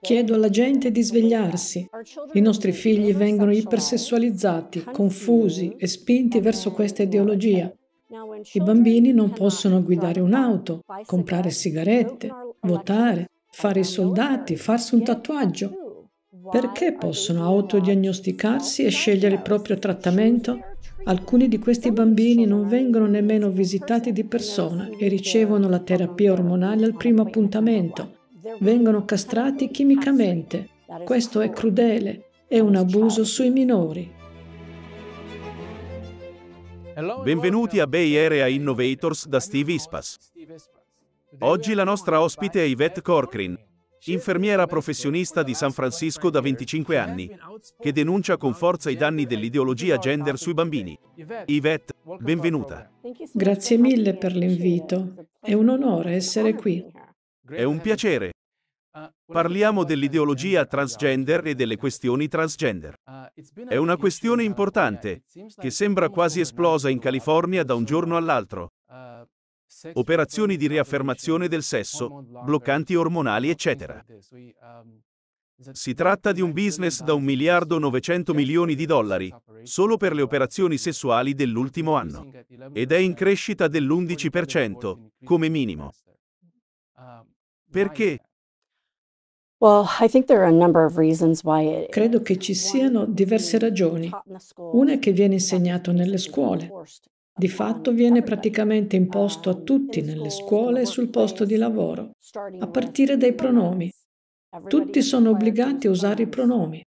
Chiedo alla gente di svegliarsi. I nostri figli vengono ipersessualizzati, confusi e spinti verso questa ideologia. I bambini non possono guidare un'auto, comprare sigarette, votare, fare i soldati, farsi un tatuaggio. Perché possono autodiagnosticarsi e scegliere il proprio trattamento? Alcuni di questi bambini non vengono nemmeno visitati di persona e ricevono la terapia ormonale al primo appuntamento vengono castrati chimicamente. Questo è crudele, è un abuso sui minori. Benvenuti a Bay Area Innovators da Steve Ispas. Oggi la nostra ospite è Yvette Corcoran, infermiera professionista di San Francisco da 25 anni, che denuncia con forza i danni dell'ideologia gender sui bambini. Yvette, benvenuta. Grazie mille per l'invito. È un onore essere qui. È un piacere. Uh, Parliamo dell'ideologia transgender e delle questioni transgender. Uh, è una questione uh, importante, che sembra quasi esplosa in California da un giorno all'altro. Operazioni di riaffermazione del sesso, bloccanti ormonali, eccetera. Um, si tratta di un business da 1 miliardo 900 milioni di dollari, solo per le operazioni sessuali dell'ultimo anno. Ed è in crescita dell'11%, come minimo. Perché? Credo che ci siano diverse ragioni. Una è che viene insegnato nelle scuole. Di fatto viene praticamente imposto a um, tutti nelle scuole e sul posto di lavoro, a partire dai pronomi. Tutti sono obbligati a usare i pronomi.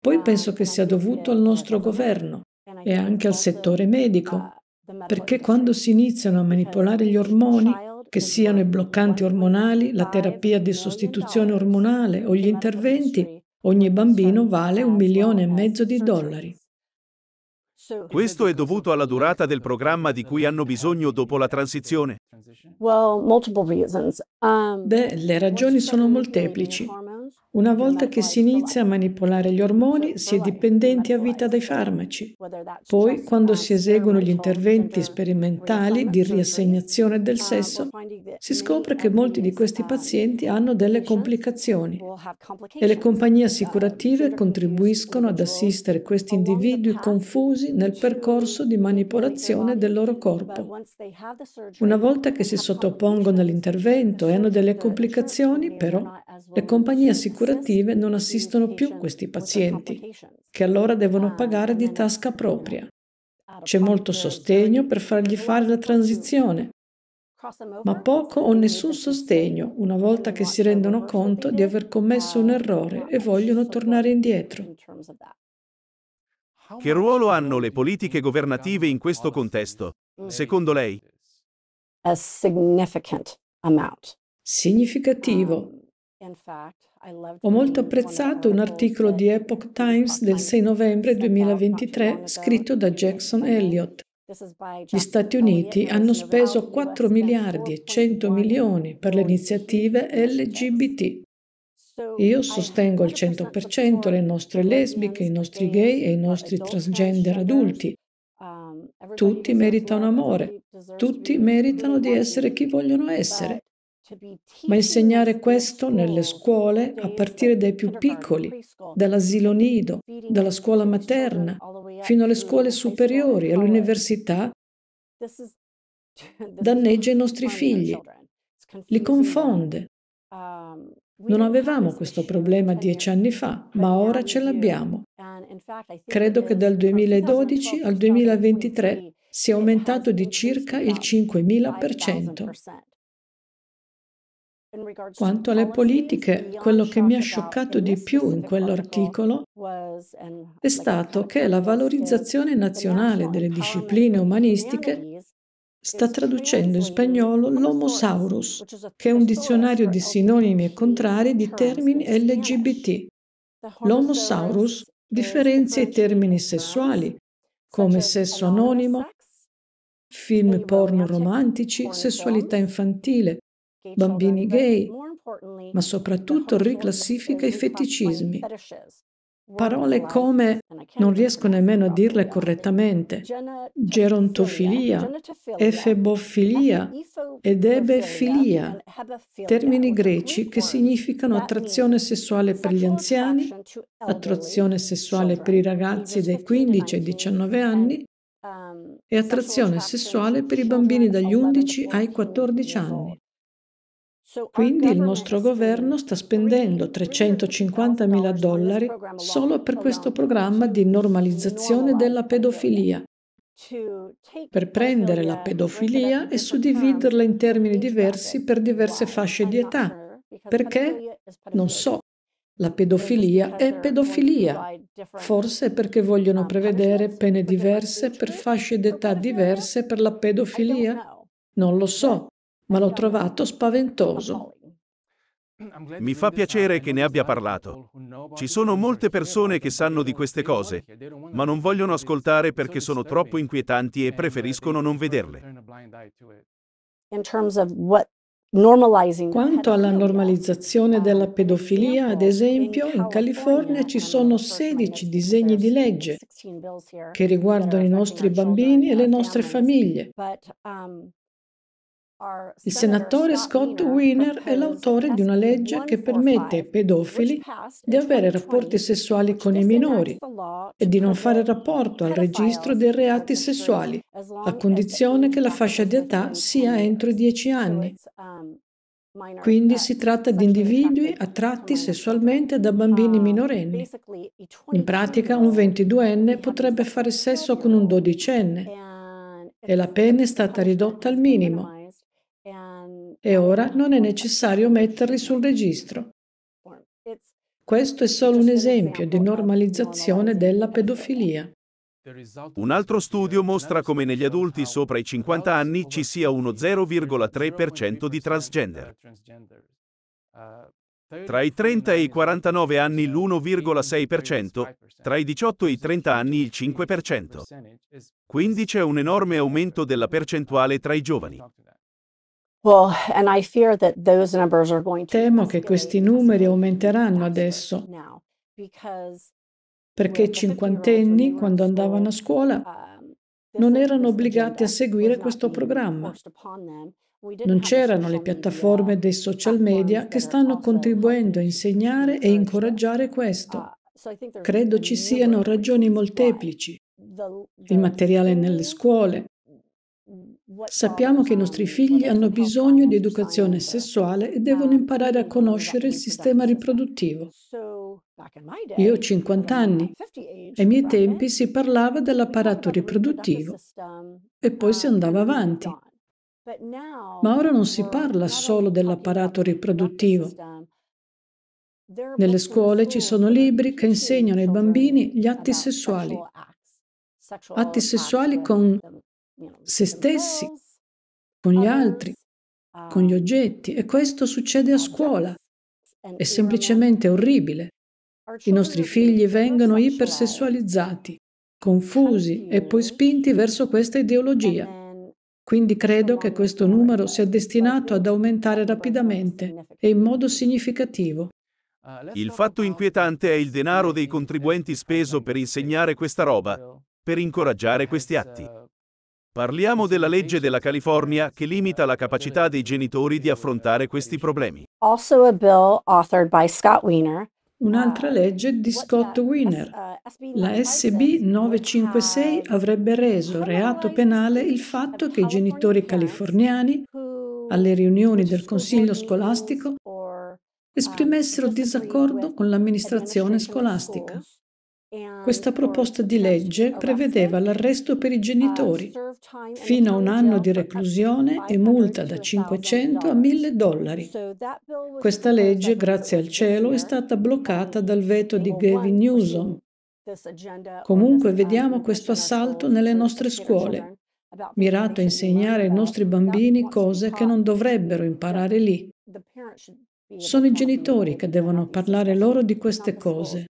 Poi um, penso che sia dovuto al nostro governo e anche al settore medico, uh, perché quando si iniziano a manipolare gli ormoni, che siano i bloccanti ormonali, la terapia di sostituzione ormonale o gli interventi, ogni bambino vale un milione e mezzo di dollari. Questo è dovuto alla durata del programma di cui hanno bisogno dopo la transizione? Um, Beh, le ragioni sono molteplici. Una volta che si inizia a manipolare gli ormoni, si è dipendenti a vita dai farmaci. Poi, quando si eseguono gli interventi sperimentali di riassegnazione del um, sesso, si scopre che molti di questi um, pazienti hanno delle complicazioni e le compagnie um, assicurative contribuiscono ad assistere questi individui confusi nel percorso di manipolazione del loro corpo. Una volta che si sottopongono all'intervento e hanno delle complicazioni, però, le compagnie assicurative non assistono più questi pazienti, che allora devono ah, pagare di tasca propria. C'è molto sostegno per fargli fare la transizione, ma poco o nessun sostegno una volta che si rendono conto di aver commesso un ah, errore e vogliono tornare indietro. Che ruolo hanno le politiche governative in questo contesto, secondo lei? Significativo, um, ho molto apprezzato un articolo di Epoch Times del 6 novembre 2023 scritto da Jackson Elliott. Gli Stati Uniti hanno speso 4 miliardi e 100 milioni per le iniziative LGBT. Io sostengo al 100% le nostre lesbiche, i nostri gay e i nostri transgender adulti. Um, tutti meritano amore, tutti meritano di essere chi vogliono essere ma insegnare questo nelle scuole a partire dai più piccoli, dall'asilo nido, dalla scuola materna, fino alle scuole superiori, all'università, danneggia i nostri figli, li confonde. Um, non avevamo questo problema dieci anni fa, ma ora ce l'abbiamo. Credo che dal 2012 al 2023 sia aumentato di circa il 5.000%. Quanto alle politiche, quello che mi ha scioccato di più in quell'articolo è stato che la valorizzazione nazionale delle discipline umanistiche sta traducendo in spagnolo l'homosaurus, che è un dizionario di sinonimi e contrari di termini LGBT. L'homosaurus differenzia i termini sessuali, come sesso anonimo, film porno romantici, sessualità infantile, bambini gay, ma soprattutto riclassifica i feticismi. Parole come non riesco nemmeno a dirle correttamente, gerontofilia, efebofilia ed ebefilia, termini greci che significano attrazione sessuale per gli anziani, attrazione sessuale per i ragazzi dai 15 ai 19 anni um, e attrazione sessuale per i bambini dagli 11 ai 14 anni. Quindi il nostro governo sta spendendo 350 mila dollari solo per questo programma di normalizzazione della pedofilia, per prendere la pedofilia e suddividerla in termini diversi per diverse fasce di età, perché, non so, la pedofilia è pedofilia, forse perché vogliono um, prevedere pene diverse per fasce d'età diverse per la pedofilia? Non lo so, ma l'ho trovato spaventoso. Mi fa piacere che ne abbia parlato. Ci sono molte persone che sanno di queste cose, ma non vogliono ascoltare perché sono troppo inquietanti e preferiscono non vederle. Quanto alla normalizzazione della um, pedofilia, ad esempio, in California um, ci sono 16 disegni di legge che riguardano i nostri bambini e le nostre famiglie. Um, il senatore Scott Wiener è l'autore di una legge che permette ai pedofili di avere rapporti sessuali con i minori e di non fare rapporto al registro dei reati sessuali, a condizione che la fascia di età sia entro i 10 anni. Um, Quindi si tratta di individui attratti sessualmente da bambini um, minorenni. In pratica un 22enne potrebbe fare sesso con un 12enne e la pena è stata ridotta al minimo e ora non è necessario metterli sul registro. Questo è solo un esempio di normalizzazione della pedofilia. Un altro studio mostra come negli adulti sopra i 50 anni ci sia uno 0,3% di transgender. Tra i 30 e i 49 anni l'1,6%, tra i 18 e i 30 anni il 5%. Quindi c'è un enorme aumento della percentuale tra i giovani. Temo che questi numeri aumenteranno adesso, perché cinquantenni, quando andavano a scuola, um, non erano obbligati a seguire questo programma. Non c'erano le piattaforme dei social media che stanno contribuendo a insegnare e incoraggiare questo. Uh, Credo ci siano ragioni molteplici. Il materiale nelle scuole, Sappiamo che i nostri figli hanno bisogno di educazione sessuale e devono imparare a conoscere il sistema riproduttivo. Io ho 50 anni. Ai miei tempi si parlava dell'apparato riproduttivo e poi si andava avanti. Ma ora non si parla solo dell'apparato riproduttivo. Nelle scuole ci sono libri che insegnano ai bambini gli atti sessuali. Atti sessuali con se stessi, con gli altri, con gli um, oggetti e questo succede a scuola. È semplicemente orribile. I nostri figli vengono ipersessualizzati, confusi e poi spinti verso questa ideologia. Quindi credo che questo numero sia destinato ad aumentare rapidamente e in modo significativo. Uh, il fatto inquietante è il denaro dei contribuenti speso per insegnare questa roba, per incoraggiare questi atti. Uh, Parliamo della legge della California che limita la capacità dei genitori di affrontare questi problemi. Un'altra legge di Scott uh, Wiener, la SB 956, avrebbe reso reato penale il fatto che i genitori californiani, alle riunioni del Consiglio scolastico, uh, esprimessero disaccordo con l'amministrazione scolastica questa proposta di legge prevedeva l'arresto per i genitori, fino a un anno di reclusione e multa da 500 a 1000 dollari. Questa legge, grazie al cielo, è stata bloccata dal veto di Gavin Newsom. Comunque uh, vediamo questo assalto nelle nostre scuole, mirato a insegnare ai nostri bambini cose che non dovrebbero imparare lì. Sono i genitori che devono parlare loro di queste cose,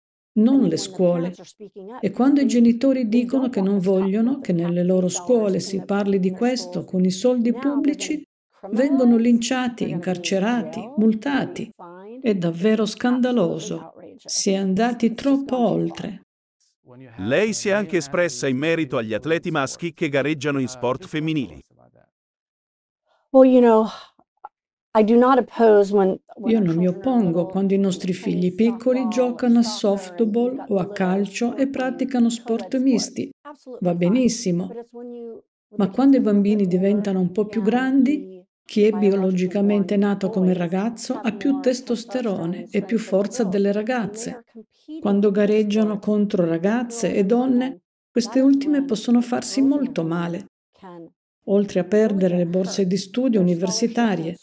non le scuole. E quando i genitori dicono che non vogliono che nelle loro scuole si parli di questo con i soldi pubblici, vengono linciati, incarcerati, multati. È davvero scandaloso. Si è andati troppo oltre. Lei si è anche espressa in merito agli atleti maschi che gareggiano in sport femminili. Well, you know, io non mi oppongo quando i nostri figli piccoli giocano a softball o a calcio e praticano sport misti. Va benissimo. Ma quando i bambini diventano un po' più grandi, chi è biologicamente nato come ragazzo ha più testosterone e più forza delle ragazze. Quando gareggiano contro ragazze e donne, queste ultime possono farsi molto male oltre a perdere le borse di studio universitarie,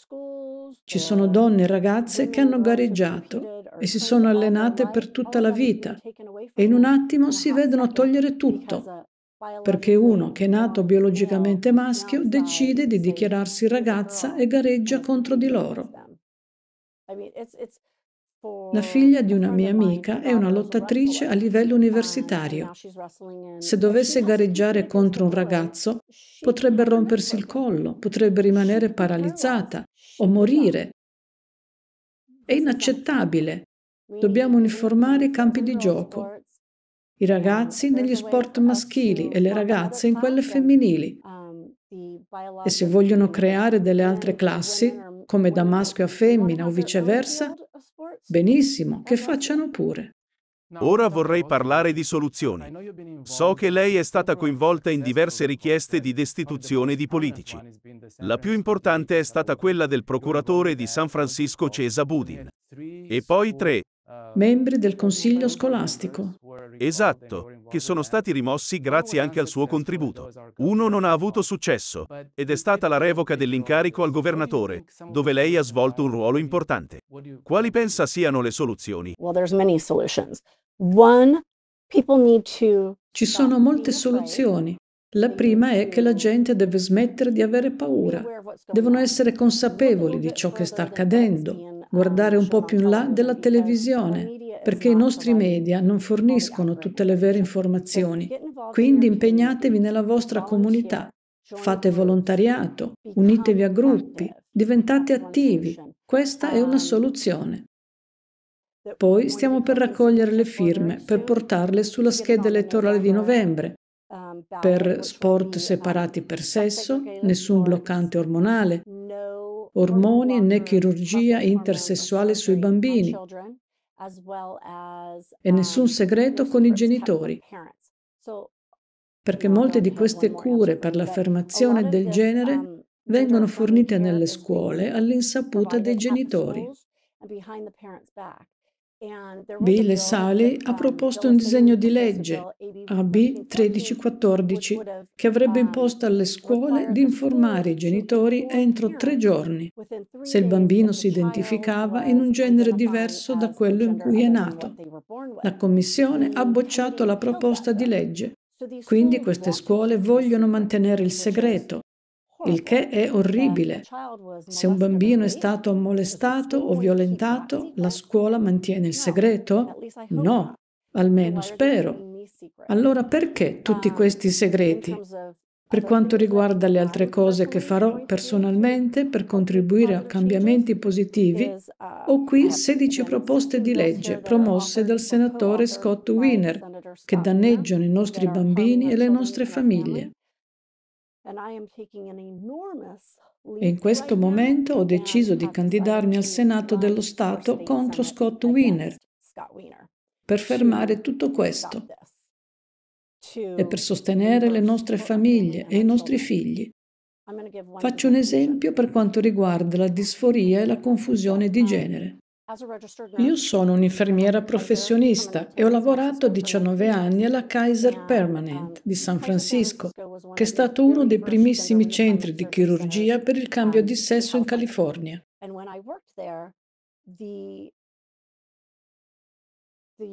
ci sono donne e ragazze che hanno gareggiato e si sono allenate per tutta la vita e in un attimo si vedono togliere tutto perché uno che è nato biologicamente maschio decide di dichiararsi ragazza e gareggia contro di loro. La figlia di una mia amica è una lottatrice a livello universitario. Se dovesse gareggiare contro un ragazzo, potrebbe rompersi il collo, potrebbe rimanere paralizzata o morire. È inaccettabile. Dobbiamo uniformare i campi di gioco. I ragazzi negli sport maschili e le ragazze in quelle femminili. E se vogliono creare delle altre classi, come da maschio a femmina o viceversa, Benissimo, che facciano pure. Ora vorrei parlare di soluzioni. So che lei è stata coinvolta in diverse richieste di destituzione di politici. La più importante è stata quella del procuratore di San Francisco Cesa Budin. E poi tre. Eh, Membri del consiglio scolastico. Esatto che sono stati rimossi grazie anche al suo contributo. Uno non ha avuto successo, ed è stata la revoca dell'incarico al governatore, dove lei ha svolto un ruolo importante. Quali pensa siano le soluzioni? Ci sono molte soluzioni. La prima è che la gente deve smettere di avere paura. Devono essere consapevoli di ciò che sta accadendo, guardare un po' più in là della televisione, perché i nostri media non forniscono tutte le vere informazioni. Quindi impegnatevi nella vostra comunità, fate volontariato, unitevi a gruppi, diventate attivi. Questa è una soluzione. Poi stiamo per raccogliere le firme per portarle sulla scheda elettorale di novembre per sport separati per sesso, nessun bloccante ormonale, ormoni né chirurgia intersessuale sui bambini, e nessun um, segreto con i genitori, perché molte di queste cure per l'affermazione del genere um, vengono fornite nelle scuole all'insaputa dei genitori. Bill Sally ha um, proposto un disegno di legge AB 1314 che avrebbe um, imposto alle scuole di informare i genitori entro tre giorni se il bambino si identificava in un genere diverso da quello in cui è nato. La Commissione ha bocciato la proposta di legge. Quindi queste scuole vogliono mantenere il segreto il che è orribile. Se un bambino è stato molestato o violentato, la scuola mantiene il segreto? No, almeno spero. Allora perché tutti um, questi segreti? Per quanto riguarda le altre cose che farò personalmente per contribuire a cambiamenti positivi, uh, ho qui 16 proposte di legge promosse dal senatore Scott Wiener che danneggiano i nostri bambini e le nostre famiglie. In questo momento ho deciso di candidarmi al Senato dello Stato contro Scott Wiener per fermare tutto questo e per sostenere le nostre famiglie e i nostri figli. Faccio un esempio per quanto riguarda la disforia e la confusione di genere. Io sono un'infermiera professionista e ho lavorato 19 anni alla um, Kaiser Permanent di San Francisco, che è stato uno dei primissimi centri di chirurgia per il cambio di sesso in California.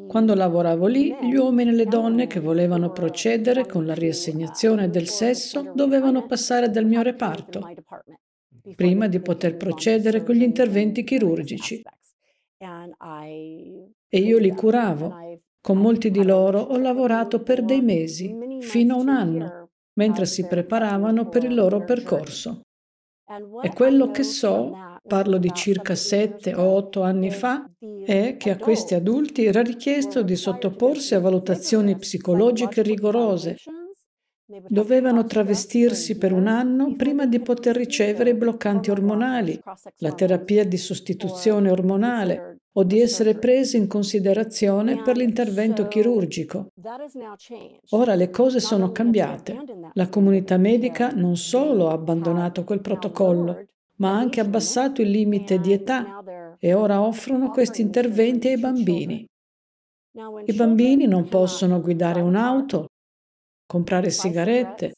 Quando lavoravo lì, gli uomini e le donne che volevano procedere con la riassegnazione del sesso dovevano passare dal mio reparto prima di poter procedere con gli interventi chirurgici. E io li curavo. Con molti di loro ho lavorato per dei mesi, fino a un anno, mentre si preparavano per il loro percorso. E quello che so, parlo di circa sette o otto anni fa, è che a questi adulti era richiesto di sottoporsi a valutazioni psicologiche rigorose. Dovevano travestirsi per un anno prima di poter ricevere i bloccanti ormonali, la terapia di sostituzione ormonale o di essere presi in considerazione per l'intervento chirurgico. Ora le cose sono cambiate. La comunità medica non solo ha abbandonato quel protocollo, ma ha anche abbassato il limite di età e ora offrono questi interventi ai bambini. I bambini non possono guidare un'auto, comprare sigarette,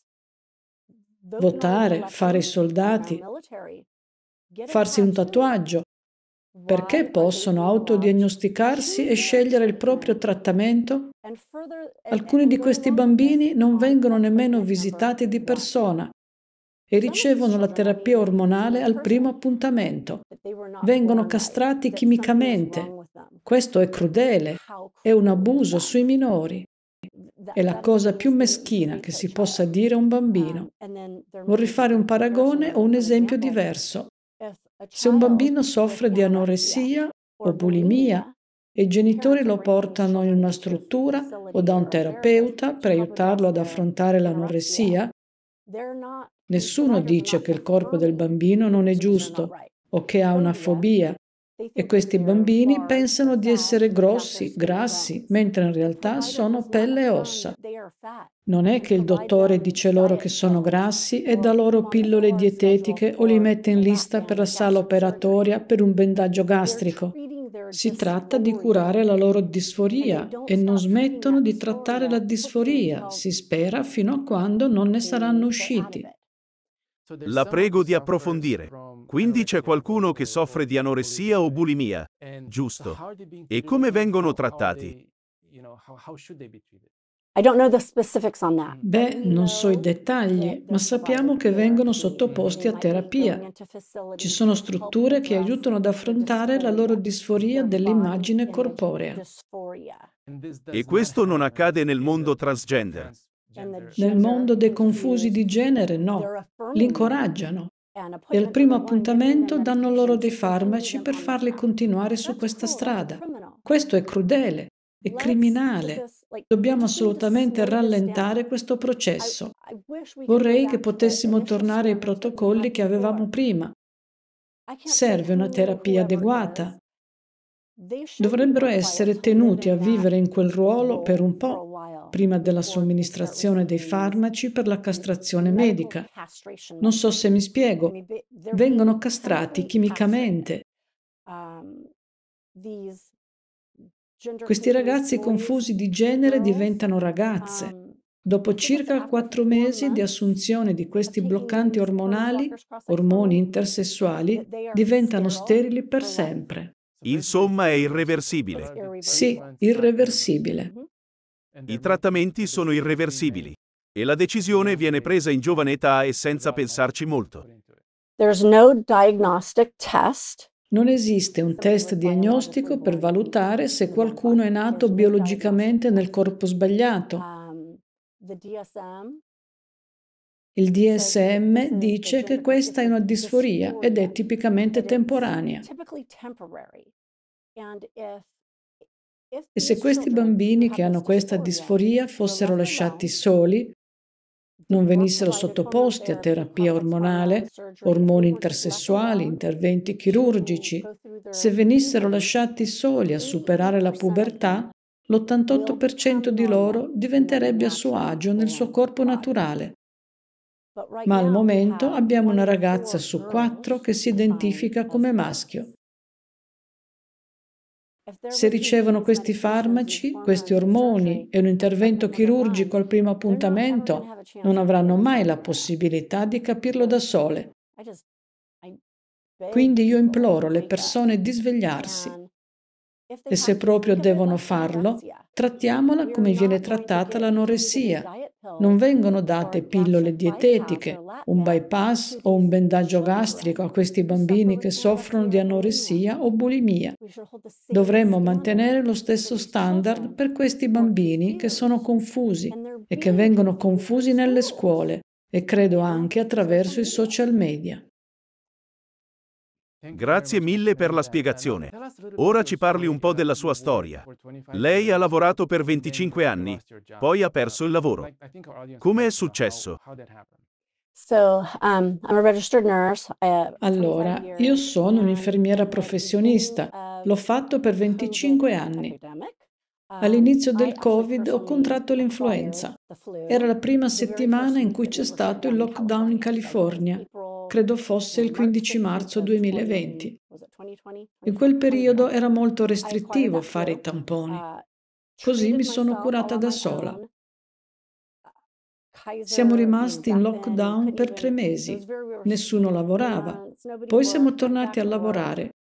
votare, fare i soldati, farsi un tatuaggio, perché possono autodiagnosticarsi e scegliere il proprio trattamento? Alcuni di questi bambini non vengono nemmeno visitati di persona e ricevono la terapia ormonale al primo appuntamento. Vengono castrati chimicamente. Questo è crudele, è un abuso sui minori. È la cosa più meschina che si possa dire a un um, bambino. Vorrei fare un paragone o un esempio diverso. Se un bambino soffre di anoressia o bulimia e i genitori lo portano in una struttura o da un terapeuta per aiutarlo ad affrontare l'anoressia, nessuno dice che il corpo del bambino non è giusto o che ha una fobia e questi bambini pensano di essere grossi, grassi, mentre in realtà sono pelle e ossa. Non è che il dottore dice loro che sono grassi e dà loro pillole dietetiche o li mette in lista per la sala operatoria per un bendaggio gastrico. Si tratta di curare la loro disforia e non smettono di trattare la disforia, si spera, fino a quando non ne saranno usciti. La prego di approfondire. Quindi c'è qualcuno che soffre di anoressia o bulimia, giusto? E come vengono trattati? Beh, non so i dettagli, ma sappiamo che vengono sottoposti a terapia. Ci sono strutture che aiutano ad affrontare la loro disforia dell'immagine corporea. E questo non accade nel mondo transgender. Nel mondo dei confusi di genere no, li incoraggiano e al primo appuntamento danno loro dei farmaci per farli continuare su questa strada. Questo è crudele, è criminale. Dobbiamo assolutamente rallentare questo processo. Vorrei che potessimo tornare ai protocolli che avevamo prima. Serve una terapia adeguata dovrebbero essere tenuti a vivere in quel ruolo per un po' prima della somministrazione dei farmaci per la castrazione medica. Non so se mi spiego. Vengono castrati chimicamente. Um, questi ragazzi confusi di genere diventano ragazze. Um, Dopo circa quattro mesi di assunzione di questi bloccanti ormonali, ormoni intersessuali, diventano sterili per sempre. Insomma, è irreversibile. Sì, irreversibile. I trattamenti sono irreversibili e la decisione viene presa in giovane età e senza pensarci molto. Non esiste un test diagnostico per valutare se qualcuno è nato biologicamente nel corpo sbagliato. Um, Il DSM dice che questa è una disforia ed è tipicamente temporanea. E se questi bambini che hanno questa disforia fossero lasciati soli, non venissero sottoposti a terapia ormonale, ormoni intersessuali, interventi chirurgici, se venissero lasciati soli a superare la pubertà, l'88% di loro diventerebbe a suo agio nel suo corpo naturale. Ma al momento abbiamo una ragazza su quattro che si identifica come maschio. Se ricevono questi farmaci, questi ormoni e un intervento chirurgico al primo appuntamento, non avranno mai la possibilità di capirlo da sole. Quindi io imploro le persone di svegliarsi e se proprio devono farlo, trattiamola come viene trattata l'anoressia. Non vengono date pillole dietetiche, un bypass o un bendaggio gastrico a questi bambini che soffrono di anoressia o bulimia. Dovremmo mantenere lo stesso standard per questi bambini che sono confusi e che vengono confusi nelle scuole e credo anche attraverso i social media. Grazie mille per la spiegazione. Ora ci parli un po' della sua storia. Lei ha lavorato per 25 anni, poi ha perso il lavoro. Come è successo? Um, uh, allora, io sono un'infermiera professionista, l'ho fatto per 25 anni. All'inizio um, del Covid ho contratto l'influenza. Era la prima settimana in cui c'è stato il lockdown in California credo fosse il 15 marzo 2020. In quel periodo era molto restrittivo fare i tamponi, così mi sono curata da sola. Siamo rimasti in lockdown per tre mesi, nessuno lavorava, poi siamo tornati a lavorare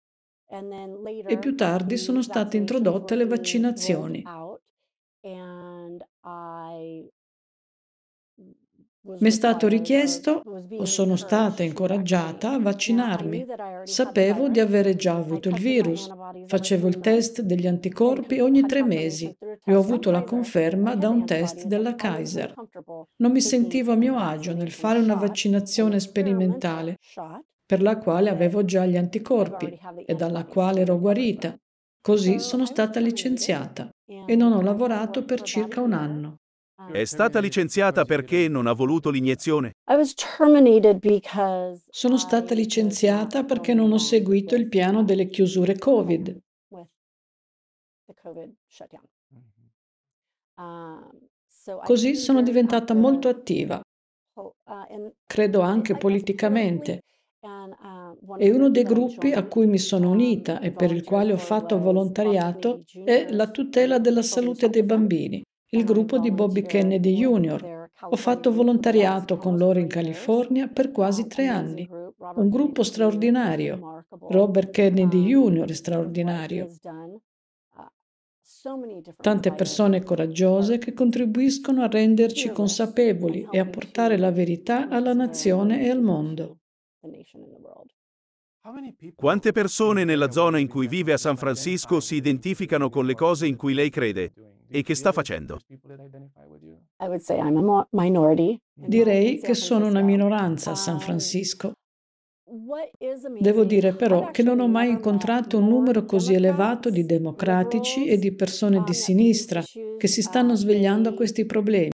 e più tardi sono state introdotte le vaccinazioni. Mi è stato richiesto o sono stata incoraggiata a vaccinarmi. Sapevo di avere già avuto il virus. Facevo il test degli anticorpi ogni tre mesi e ho avuto la conferma da un test della Kaiser. Non mi sentivo a mio agio nel fare una vaccinazione sperimentale per la quale avevo già gli anticorpi e dalla quale ero guarita. Così sono stata licenziata e non ho lavorato per circa un anno. È stata licenziata perché non ha voluto l'iniezione. Sono stata licenziata perché non ho seguito il piano delle chiusure Covid. Um, Così sono diventata molto attiva, uh, credo anche politicamente. Uh, e uno dei gruppi a cui mi sono uh, unita e per il quale ho fatto volontariato è la tutela della salute dei bambini il gruppo di Bobby Kennedy Jr. Ho fatto volontariato con loro in California per quasi tre anni. Un gruppo straordinario. Robert Kennedy Jr. è straordinario. Tante persone coraggiose che contribuiscono a renderci consapevoli e a portare la verità alla nazione e al mondo. Quante persone nella zona in cui vive a San Francisco si identificano con le cose in cui lei crede? e che sta facendo? Direi che sono una minoranza a San um, Francisco. Devo dire però che non ho mai incontrato un numero così elevato di democratici e di persone di sinistra che si um, stanno svegliando a questi problemi.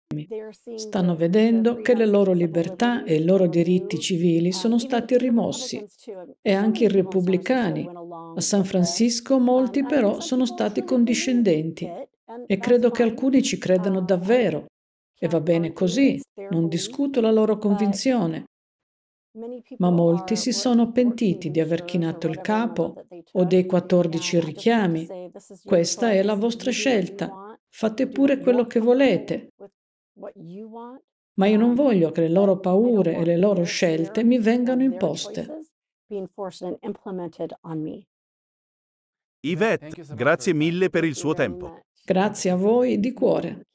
Stanno vedendo che le loro libertà e i loro diritti civili um, sono stati rimossi e anche i repubblicani. A San Francisco molti però sono stati condiscendenti e credo che alcuni ci credano uh, davvero. E va bene così, non discuto la loro convinzione. Ma molti si sono pentiti di aver chinato il capo o dei 14 richiami. Questa è la vostra scelta. Fate pure quello che volete. Ma io non um, voglio che le loro paure e le loro scelte mi vengano imposte. Yvette, grazie mille per il suo tempo. Grazie a voi di cuore.